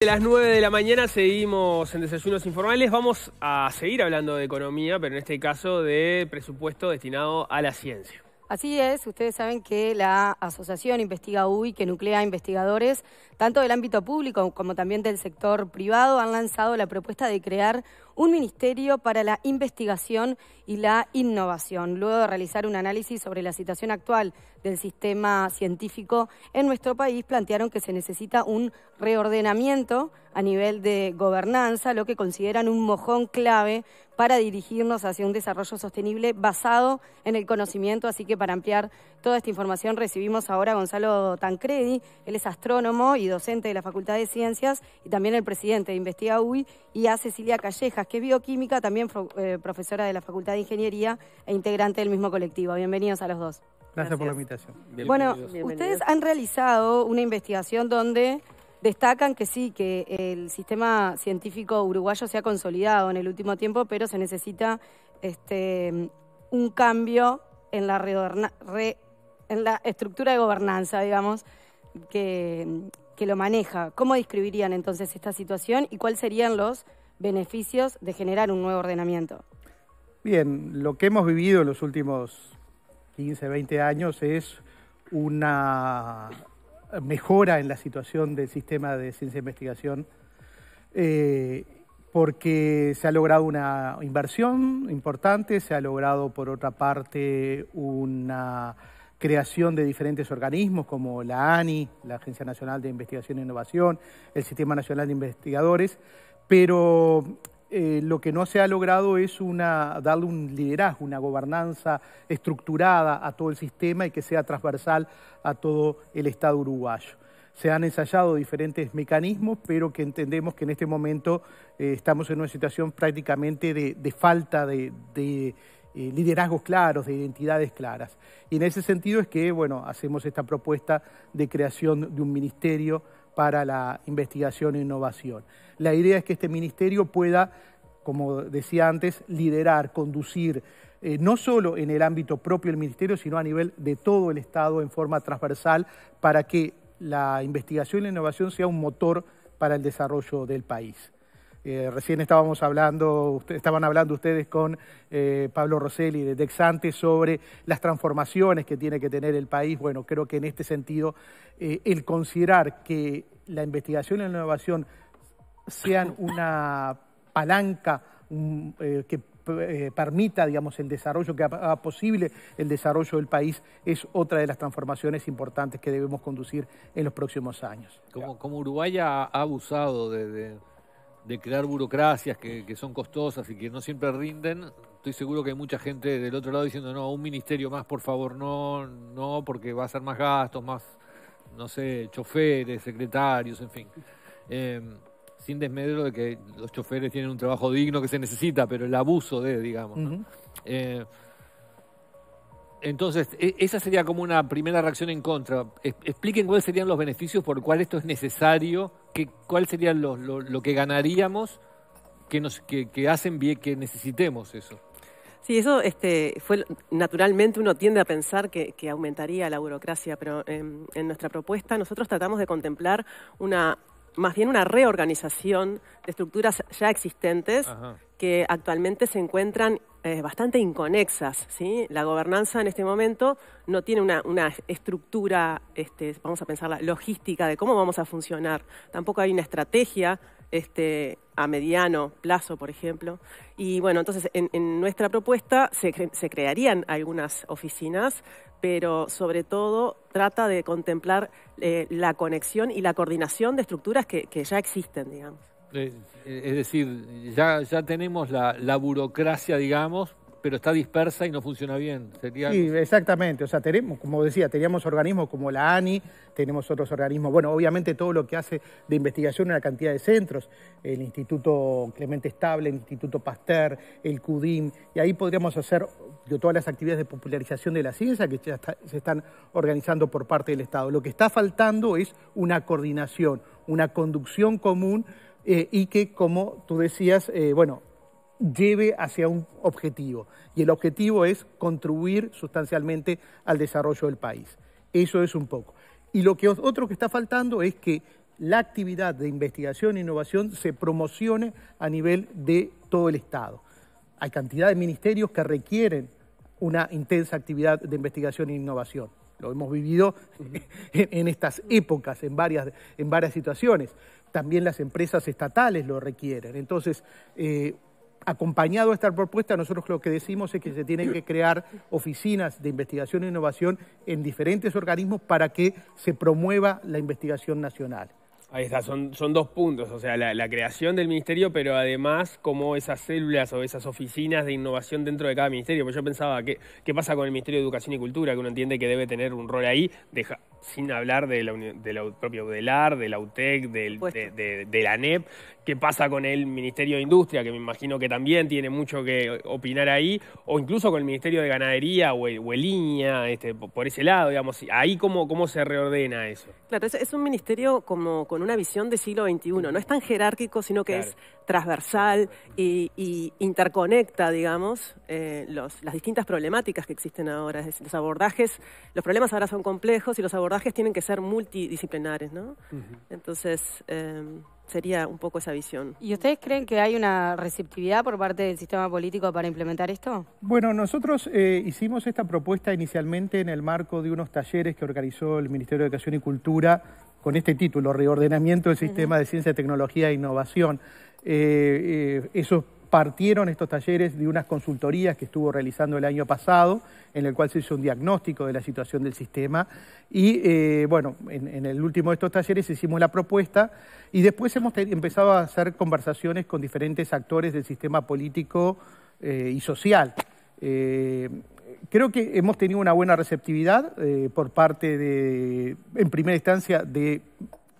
De las 9 de la mañana seguimos en Desayunos Informales. Vamos a seguir hablando de economía, pero en este caso de presupuesto destinado a la ciencia. Así es, ustedes saben que la asociación Investiga UI, que nuclea investigadores, tanto del ámbito público como también del sector privado, han lanzado la propuesta de crear un Ministerio para la Investigación y la Innovación, luego de realizar un análisis sobre la situación actual del sistema científico en nuestro país, plantearon que se necesita un reordenamiento a nivel de gobernanza, lo que consideran un mojón clave para dirigirnos hacia un desarrollo sostenible basado en el conocimiento. Así que para ampliar toda esta información recibimos ahora a Gonzalo Tancredi, él es astrónomo y docente de la Facultad de Ciencias y también el presidente de Investiga UI, y a Cecilia Callejas, que es bioquímica, también eh, profesora de la Facultad de Ingeniería e integrante del mismo colectivo. Bienvenidos a los dos. Gracias, por la invitación. Bueno, ustedes han realizado una investigación donde destacan que sí, que el sistema científico uruguayo se ha consolidado en el último tiempo, pero se necesita este, un cambio en la, en la estructura de gobernanza, digamos, que, que lo maneja. ¿Cómo describirían entonces esta situación y cuáles serían los beneficios de generar un nuevo ordenamiento. Bien, lo que hemos vivido en los últimos 15, 20 años es una mejora en la situación del sistema de ciencia e investigación, eh, porque se ha logrado una inversión importante, se ha logrado por otra parte una creación de diferentes organismos como la ANI, la Agencia Nacional de Investigación e Innovación, el Sistema Nacional de Investigadores, pero eh, lo que no se ha logrado es darle un liderazgo, una gobernanza estructurada a todo el sistema y que sea transversal a todo el Estado uruguayo. Se han ensayado diferentes mecanismos, pero que entendemos que en este momento eh, estamos en una situación prácticamente de, falta de, eh, liderazgos claros, de identidades claras. Y en ese sentido es que, bueno, hacemos esta propuesta de creación de un ministerio para la investigación e innovación. La idea es que este ministerio pueda, como decía antes, liderar, conducir, eh, no solo en el ámbito propio del ministerio, sino a nivel de todo el Estado en forma transversal, para que la investigación e innovación sea un motor para el desarrollo del país. Eh, recién estábamos hablando, estaban hablando ustedes con eh, Pablo Rosselli de Dexante sobre las transformaciones que tiene que tener el país. Bueno, creo que en este sentido, eh, el considerar que la investigación y la innovación sean una palanca que permita, digamos, el desarrollo, que haga posible el desarrollo del país, es otra de las transformaciones importantes que debemos conducir en los próximos años. Como, Uruguay ha abusado de de crear burocracias que, que, son costosas y que no siempre rinden, estoy seguro que hay mucha gente del otro lado diciendo, no, un ministerio más, por favor, no, no, porque va a ser más gastos, más, no sé, choferes, secretarios, en fin. Em, sin desmedro de que los choferes tienen un trabajo digno que se necesita, pero el abuso de, digamos. Eh, entonces, e, esa sería como una primera reacción en contra. Expliquen cuáles serían los beneficios por cuál esto es necesario cuál sería lo, que ganaríamos que, nos, que, hacen bien, que necesitemos eso. Sí, eso este, fue naturalmente uno tiende a pensar que, aumentaría la burocracia, pero en, nuestra propuesta nosotros tratamos de contemplar una más bien una reorganización de estructuras ya existentes que actualmente se encuentran eh, bastante inconexas. ¿sí? La gobernanza en este momento no tiene una, estructura, este, vamos a pensar, logística de cómo vamos a funcionar. Tampoco hay una estrategia este, a mediano plazo, por ejemplo. Y bueno, entonces en, nuestra propuesta se, crearían algunas oficinas, pero sobre todo trata de contemplar eh, la conexión y la coordinación de estructuras que, que ya existen, digamos. Eh, es decir, ya, tenemos la, burocracia, digamos, pero está dispersa y no funciona bien. Sí, exactamente. O sea, tenemos, como decía, teníamos organismos como la ANI, tenemos otros organismos. Bueno, obviamente todo lo que hace de investigación en la cantidad de centros, el Instituto Clemente Estable, el Instituto Pasteur, el CUDIM, y ahí podríamos hacer todas las actividades de popularización de la ciencia que se están organizando por parte del Estado. Lo que está faltando es una coordinación, una conducción común eh, y que, como tú decías, eh, bueno, lleve hacia un objetivo. Y el objetivo es contribuir sustancialmente al desarrollo del país. Eso es un poco. Y lo que otro que está faltando es que la actividad de investigación e innovación se promocione a nivel de todo el Estado. Hay cantidad de ministerios que requieren una intensa actividad de investigación e innovación. Lo hemos vivido en estas épocas, en varias, en varias situaciones también las empresas estatales lo requieren. Entonces, eh, acompañado a esta propuesta, nosotros lo que decimos es que se tienen que crear oficinas de investigación e innovación en diferentes organismos para que se promueva la investigación nacional. Ahí está, son, dos puntos, o sea, la, creación del ministerio, pero además como esas células o esas oficinas de innovación dentro de cada ministerio. Porque yo pensaba, ¿qué, qué pasa con el Ministerio de Educación y Cultura? Que uno entiende que debe tener un rol ahí, deja, sin hablar del propio de propia UDELAR, de la UTEC, del, de, de, la NEP, qué pasa con el Ministerio de Industria, que me imagino que también tiene mucho que opinar ahí, o incluso con el Ministerio de Ganadería o el, o e este, por ese lado, digamos, ahí cómo, cómo se reordena eso. Claro, es, un ministerio como con una visión de siglo XXI, no es tan jerárquico, sino que es transversal y, interconecta, digamos, eh, las distintas problemáticas que existen ahora, los abordajes, los problemas ahora son complejos y los abordajes abordajes tienen que ser multidisciplinares, ¿no? Entonces, em, sería un poco esa visión. ¿Y ustedes creen que hay una receptividad por parte del sistema político para implementar esto? Bueno, nosotros eh, hicimos esta propuesta inicialmente en el marco de unos talleres que organizó el Ministerio de Educación y Cultura con este título, Reordenamiento del Sistema de Ciencia, Tecnología e Innovación. Eh, eh, eso partieron estos talleres de unas consultorías que estuvo realizando el año pasado, en el cual se hizo un diagnóstico de la situación del sistema. Y eh, bueno, en, el último de estos talleres hicimos la propuesta y después hemos empezado a hacer conversaciones con diferentes actores del sistema político eh, y social. Eh, creo que hemos tenido una buena receptividad por parte de, en primera instancia, de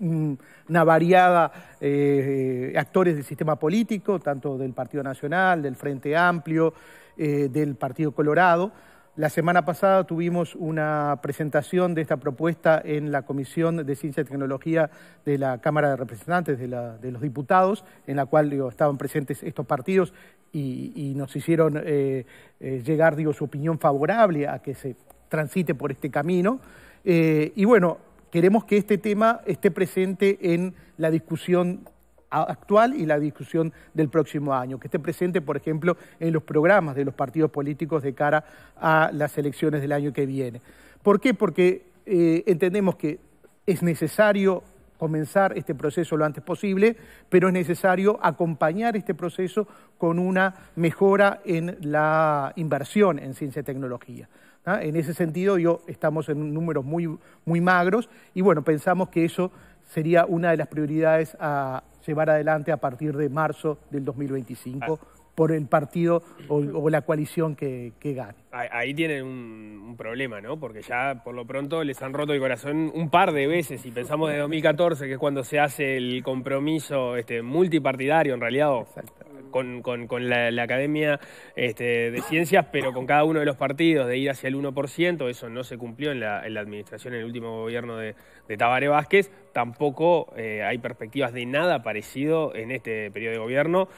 una variada eh, actores del sistema político, tanto del Partido Nacional, del Frente Amplio, eh, del Partido Colorado. La semana pasada tuvimos una presentación de esta propuesta en la Comisión de Ciencia y Tecnología de la Cámara de Representantes de, la, de los Diputados, en la cual estaban presentes estos partidos y, nos hicieron eh, eh, llegar digo, su opinión favorable a que se transite por este camino. y bueno, queremos que este tema esté presente en la discusión actual y la discusión del próximo año, que esté presente, por ejemplo, en los programas de los partidos políticos de cara a las elecciones del año que viene. ¿Por qué? Porque eh, entendemos que es necesario comenzar este proceso lo antes posible, pero es necesario acompañar este proceso con una mejora en la inversión en ciencia y tecnología. ¿ah? En ese sentido, yo, estamos en números muy, muy magros y bueno, pensamos que eso sería una de las prioridades a llevar adelante a partir de marzo del 2025 ah. por el partido o, la coalición que, gane. Ahí tienen un, problema, ¿no? Porque ya por lo pronto les han roto el corazón un par de veces y pensamos de 2014, que es cuando se hace el compromiso este, multipartidario en realidad. Exacto con, con, la, Academia este, de Ciencias, pero con cada uno de los partidos de ir hacia el 1%, eso no se cumplió en la, administración, en el último gobierno de, Tabare Vázquez, tampoco eh, hay perspectivas de nada parecido en este periodo de gobierno.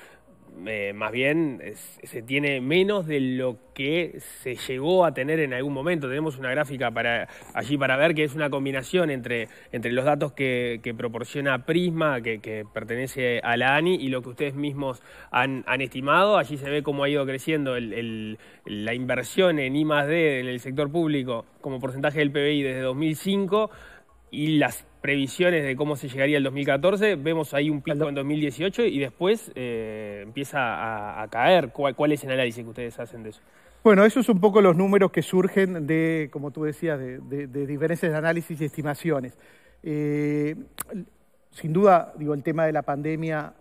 Eh, más bien se tiene menos de lo que se llegó a tener en algún momento. Tenemos una gráfica para, allí para ver que es una combinación entre, entre los datos que, proporciona Prisma, que, pertenece a la ANI, y lo que ustedes mismos han, estimado. Allí se ve cómo ha ido creciendo la inversión en I +D en el sector público como porcentaje del PBI desde 2005 y las previsiones de cómo se llegaría al 2014. Vemos ahí un pico en 2018 y después... Eh, empieza a, caer. ¿Cuál, ¿Cuál, es el análisis que ustedes hacen de eso? Bueno, esos son un poco los números que surgen de, como tú decías, de, de, análisis y estimaciones. Eh, sin duda, digo, el tema de la pandemia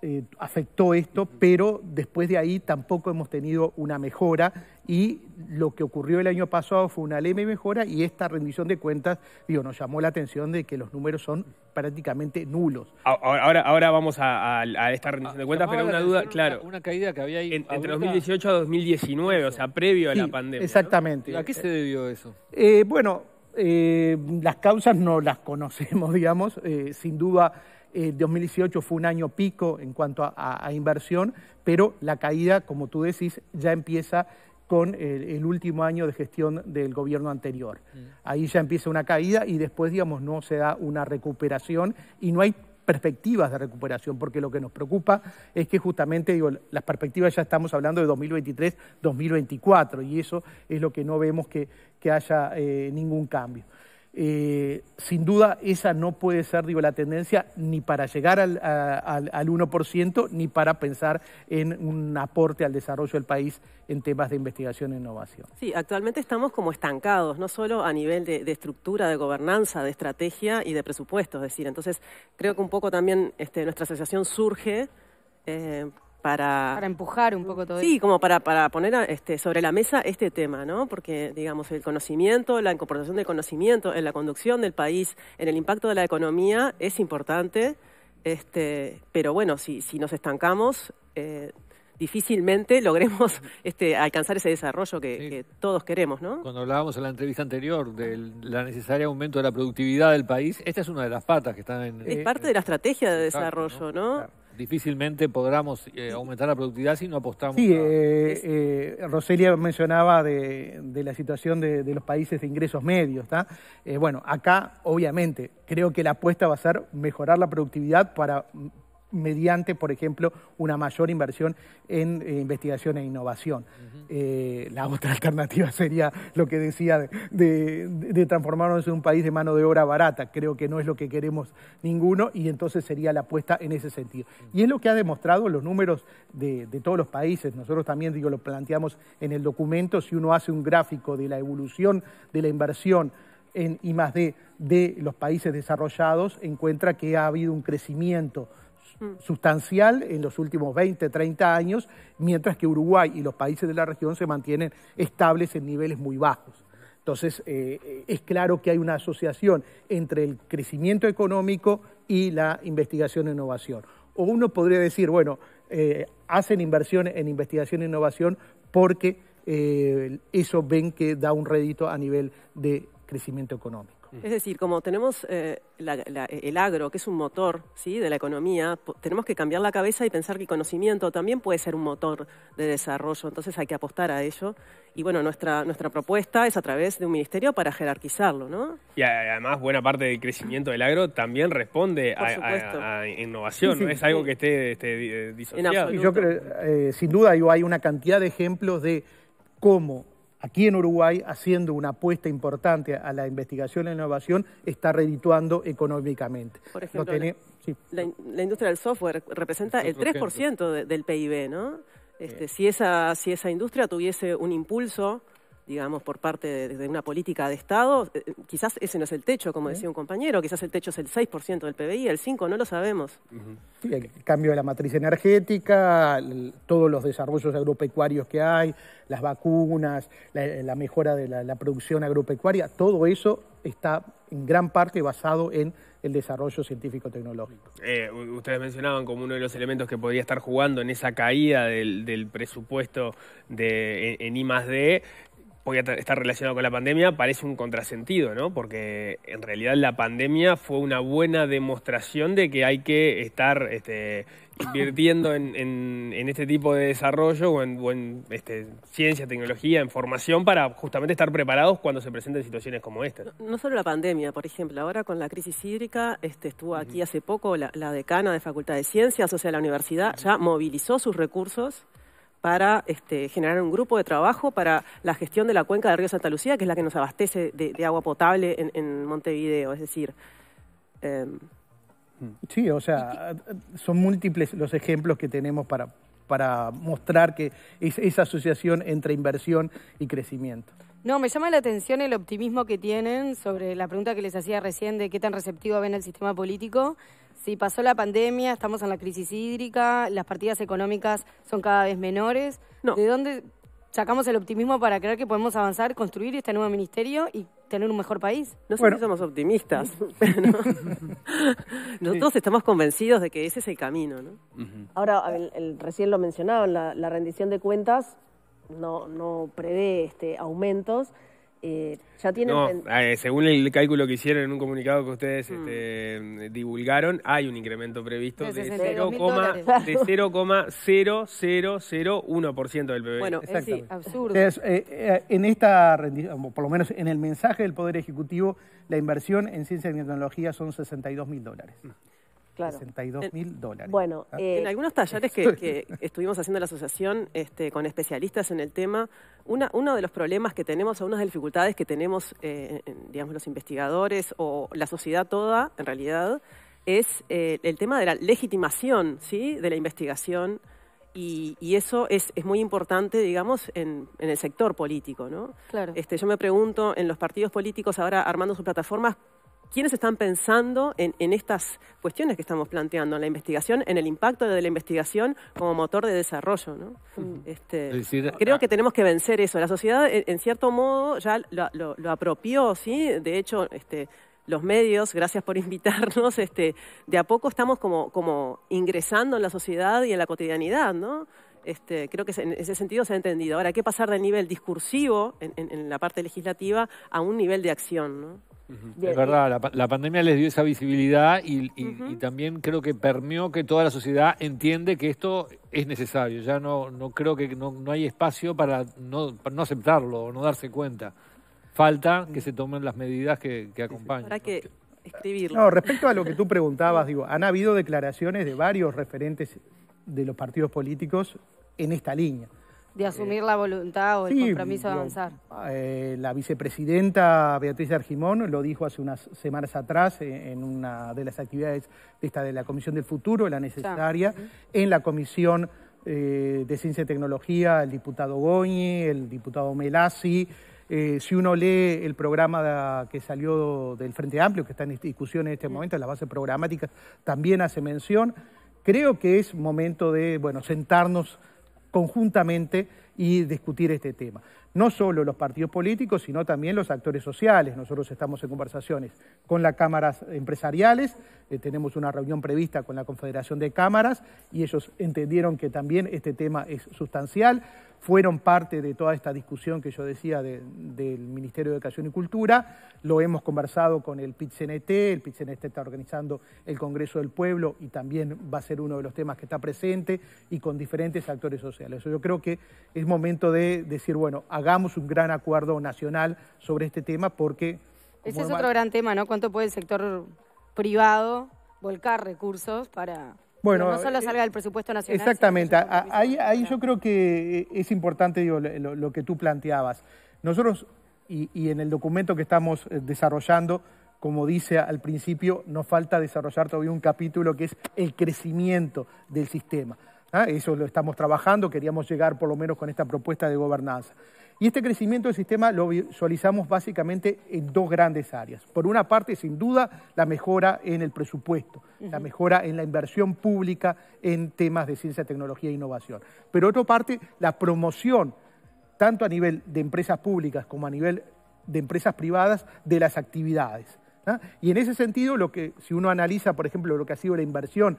eh, afectó esto, pero después de ahí tampoco hemos tenido una mejora y lo que ocurrió el año pasado fue una leve mejora y esta rendición de cuentas digo, nos llamó la atención de que los números son prácticamente nulos. Ahora, vamos a, esta rendición de cuentas, ah, pero una duda, claro. Una caída que había ahí. entre 2018 a 2019, o sea, previo a la pandemia. Exactamente. ¿A qué se debió eso? Eh, bueno, eh, las causas no las conocemos, digamos, eh, sin duda. 2018 fue un año pico en cuanto a inversión, pero la caída, como tú decís, ya empieza con el, último año de gestión del gobierno anterior. Mm. Ahí ya empieza una caída y después, digamos, no se da una recuperación y no hay perspectivas de recuperación, porque lo que nos preocupa es que justamente, las perspectivas ya estamos hablando de 2023, 2024, y eso es lo que no vemos que, haya eh, ningún cambio. Eh, sin duda, esa no puede ser digo, la tendencia ni para llegar al, 1%, ni para pensar en un aporte al desarrollo del país en temas de investigación e innovación. Sí, actualmente estamos como estancados, no solo a nivel de, estructura, de gobernanza, de estrategia y de presupuesto. Es decir, entonces creo que un poco también este, nuestra asociación surge. Eh, para... empujar un poco todo Sí, como para, poner este, sobre la mesa este tema, ¿no? Porque, digamos, el conocimiento, la incorporación del conocimiento en la conducción del país, en el impacto de la economía, es importante, este, pero bueno, si, si nos estancamos... Eh, difícilmente logremos este, alcanzar ese desarrollo que, todos queremos, ¿no? Cuando hablábamos en la entrevista anterior del la necesario aumento de la productividad del país, esta es una de las patas que están en... Es parte de la estrategia de desarrollo, ¿no? difícilmente podamos eh, aumentar la productividad si no apostamos. Sí, eh, eh, Roselia mencionaba de, la situación de, los países de ingresos medios. bueno, acá obviamente creo que la apuesta va a ser mejorar la productividad para mediante, por ejemplo, una mayor inversión en eh, investigación e innovación. Eh, la otra alternativa sería lo que decía de, transformarnos en un país de mano de obra barata. Creo que no es lo que queremos ninguno y entonces sería la apuesta en ese sentido. Y es lo que ha demostrado los números de, todos los países. Nosotros también, digo, lo planteamos en el documento, si uno hace un gráfico de la evolución de la inversión en I+.D. de los países desarrollados, encuentra que ha habido un crecimiento Mm. sustancial en los últimos 20, 30 años, mientras que Uruguay y los países de la región se mantienen estables en niveles muy bajos. Entonces, eh, eh, es claro que hay una asociación entre el crecimiento económico y la investigación e innovación. O uno podría decir, bueno, eh, hacen inversión en investigación e innovación porque eso ven que da un rédito a nivel de crecimiento económico. Es decir, como tenemos eh, el agro, que es un motor ¿sí? de la economía, tenemos que cambiar la cabeza y pensar que el conocimiento también puede ser un motor de desarrollo, entonces hay que apostar a ello. Y bueno, nuestra, nuestra propuesta es a través de un ministerio para jerarquizarlo, ¿no? Y además buena parte del crecimiento del agro también responde a, innovación, no es algo que esté, eh, disociado. Yo creo, eh, sin duda, hay una cantidad de ejemplos de cómo aquí en Uruguay, haciendo una apuesta importante a la investigación e la innovación, está redituando económicamente. Por ejemplo, la, industria del software representa el 3% del PIB, ¿no? Este, si, esa, si esa industria tuviese un impulso digamos, por parte de, una política de Estado, eh, quizás ese no es el techo, como decía un compañero, quizás el techo es el 6% del PBI, el 5%, no lo sabemos. el cambio de la matriz energética, todos los desarrollos agropecuarios que hay, las vacunas, la, mejora de la, producción agropecuaria, todo eso está en gran parte basado en el desarrollo científico-tecnológico. Eh, ustedes mencionaban como uno de los elementos que podría estar jugando en esa caída del, presupuesto de, en, en I voy a estar relacionado con la pandemia parece un contrasentido, ¿no? Porque en realidad la pandemia fue una buena demostración de que hay que estar este, invirtiendo en, este tipo de desarrollo o en, este, ciencia, tecnología, en formación para justamente estar preparados cuando se presenten situaciones como esta. No, solo la pandemia, por ejemplo, ahora con la crisis hídrica, este, estuvo aquí hace poco la, la, decana de Facultad de Ciencias, o sea, la universidad ya movilizó sus recursos para este, generar un grupo de trabajo para la gestión de la cuenca del río Santa Lucía, que es la que nos abastece de, agua potable en, Montevideo. Es decir. Em, sí, o sea, son múltiples los ejemplos que tenemos para, para mostrar que es esa asociación entre inversión y crecimiento. No, me llama la atención el optimismo que tienen sobre la pregunta que les hacía recién de qué tan receptivo ven el sistema político. Si pasó la pandemia, estamos en la crisis hídrica, las partidas económicas son cada vez menores. ¿De dónde sacamos el optimismo para creer que podemos avanzar, construir este nuevo ministerio y tener un mejor país. No somos optimistas. Nosotros estamos convencidos de que ese es el camino. ¿no? Ahora, el, recién lo mencionaba, la, la rendición de cuentas no, no prevé este, aumentos. Eh, ya tienen según el cálculo que hicieron en un comunicado que ustedes hmm. este, divulgaron, hay un incremento previsto de 0,0001% del PBI. Bueno, es sí, absurdo. Eh, eh, en esta rendición, por lo menos en el mensaje del Poder Ejecutivo, la inversión en ciencia y tecnología son 62 mil dólares. Hmm. 62 mil dólares. Bueno, ¿ah? eh, en algunos talleres que, estuvimos haciendo la asociación este, con especialistas en el tema, uno de los problemas que tenemos o las dificultades que tenemos, eh, digamos, los investigadores o la sociedad toda, en realidad, es eh, el tema de la legitimación ¿sí? de la investigación y, eso es, muy importante, digamos, en, el sector político. ¿no? Claro. Este, yo me pregunto, en los partidos políticos ahora armando sus plataformas, quiénes están pensando en, estas cuestiones que estamos planteando, en la investigación, en el impacto de la investigación como motor de desarrollo. ¿no? Mm. Este, creo ah. que tenemos que vencer eso. La sociedad, en, cierto modo, ya lo, apropió, ¿sí? De hecho, este, los medios, gracias por invitarnos, este, de a poco estamos como, ingresando en la sociedad y en la cotidianidad, ¿no? Este, creo que en ese sentido se ha entendido. Ahora, ¿qué pasar del nivel discursivo en, en la parte legislativa a un nivel de acción? ¿no? es verdad, la, pandemia les dio esa visibilidad y, también creo que permeó que toda la sociedad entiende que esto es necesario. Ya no, no creo que no, hay espacio para no, aceptarlo o no darse cuenta. Falta que se tomen las medidas que, acompañan. Para que escribirlo. No, respecto a lo que tú preguntabas, digo, han habido declaraciones de varios referentes de los partidos políticos en esta línea de eh, asumir la voluntad o el compromiso de avanzar. Eh, la vicepresidenta Beatriz Argimón lo dijo hace unas semanas atrás en una de las actividades de, de la Comisión del Futuro, la necesaria, en la Comisión eh, de Ciencia y Tecnología, el diputado Goñi, el diputado Melasi. si uno lee el programa que salió del Frente Amplio, que está en discusión en este momento, en las bases programáticas, también hace mención. Creo que es momento de bueno, sentarnos conjuntamente y discutir este tema. No solo los partidos políticos, sino también los actores sociales. Nosotros estamos en conversaciones con las cámaras empresariales, eh, tenemos una reunión prevista con la Confederación de Cámaras y ellos entendieron que también este tema es sustancial fueron parte de toda esta discusión que yo decía del Ministerio de Educación y Cultura. Lo hemos conversado con el PITCNT, el PITCNT está organizando el Congreso del Pueblo y también va a ser uno de los temas que está presente y con diferentes actores sociales. Yo creo que es momento de decir, bueno, hagamos un gran acuerdo nacional sobre este tema porque... Ese es otro gran tema, ¿no? ¿Cuánto puede el sector privado volcar recursos para bueno, no solo eh, salga del presupuesto nacional. Exactamente, ahí, yo creo que eh, es importante lo, que tú planteabas. Nosotros, y, en el documento que estamos eh, desarrollando, como dice al principio, nos falta desarrollar todavía un capítulo que es el crecimiento del sistema. ¿ah? Eso lo estamos trabajando, queríamos llegar por lo menos con esta propuesta de gobernanza. Y este crecimiento del sistema lo visualizamos básicamente en dos grandes áreas. Por una parte, sin duda, la mejora en el presupuesto, la mejora en la inversión pública en temas de ciencia, tecnología e innovación. Pero otra parte, la promoción, tanto a nivel de empresas públicas como a nivel de empresas privadas, de las actividades. ¿ah? Y en ese sentido, lo si uno analiza, por ejemplo, lo que ha sido la inversión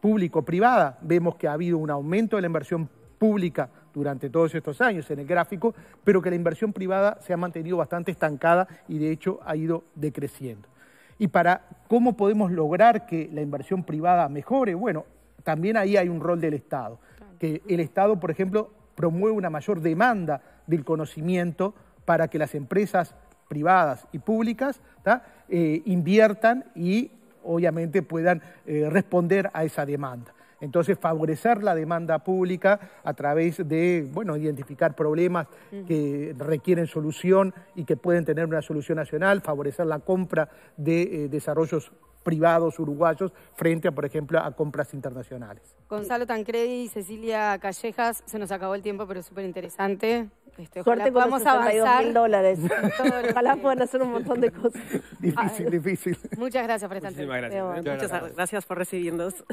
público-privada, vemos que ha habido un aumento de la inversión pública durante todos estos años en el gráfico, pero que la inversión privada se ha mantenido bastante estancada y de hecho ha ido decreciendo. Y para cómo podemos lograr que la inversión privada mejore, bueno, también ahí hay un rol del Estado, que el Estado, por ejemplo, promueve una mayor demanda del conocimiento para que las empresas privadas y públicas eh, inviertan y obviamente puedan eh, responder a esa demanda. Entonces, favorecer la demanda pública a través de, bueno, identificar problemas que requieren solución y que pueden tener una solución nacional, favorecer la compra de eh, desarrollos privados uruguayos frente a, por ejemplo, a compras internacionales. Gonzalo Tancredi y Cecilia Callejas, se nos acabó el tiempo, pero es súper interesante. vamos dólares. ojalá puedan hacer un montón de cosas. Difícil, difícil. Muchas gracias por estar aquí. Muchas gracias por recibirnos.